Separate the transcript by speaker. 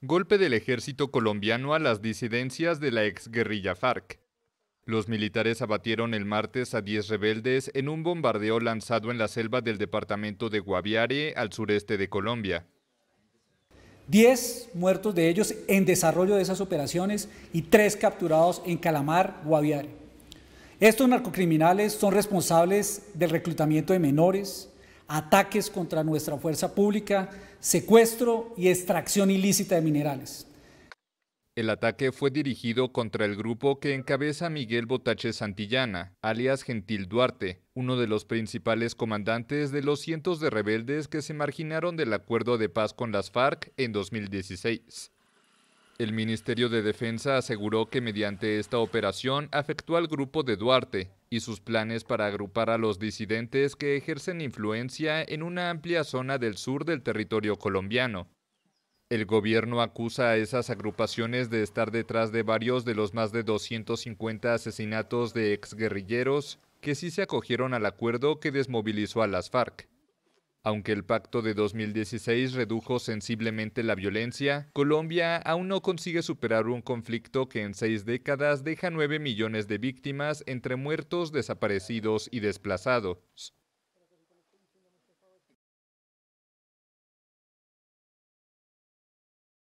Speaker 1: Golpe del ejército colombiano a las disidencias de la exguerrilla FARC. Los militares abatieron el martes a 10 rebeldes en un bombardeo lanzado en la selva del departamento de Guaviare, al sureste de Colombia.
Speaker 2: 10 muertos de ellos en desarrollo de esas operaciones y 3 capturados en Calamar, Guaviare. Estos narcocriminales son responsables del reclutamiento de menores, ataques contra nuestra fuerza pública, secuestro y extracción ilícita de minerales.
Speaker 1: El ataque fue dirigido contra el grupo que encabeza Miguel Botache Santillana, alias Gentil Duarte, uno de los principales comandantes de los cientos de rebeldes que se marginaron del acuerdo de paz con las FARC en 2016. El Ministerio de Defensa aseguró que mediante esta operación afectó al grupo de Duarte y sus planes para agrupar a los disidentes que ejercen influencia en una amplia zona del sur del territorio colombiano. El gobierno acusa a esas agrupaciones de estar detrás de varios de los más de 250 asesinatos de exguerrilleros que sí se acogieron al acuerdo que desmovilizó a las FARC. Aunque el pacto de 2016 redujo sensiblemente la violencia, Colombia aún no consigue superar un conflicto que en seis décadas deja nueve millones de víctimas entre muertos, desaparecidos y desplazados.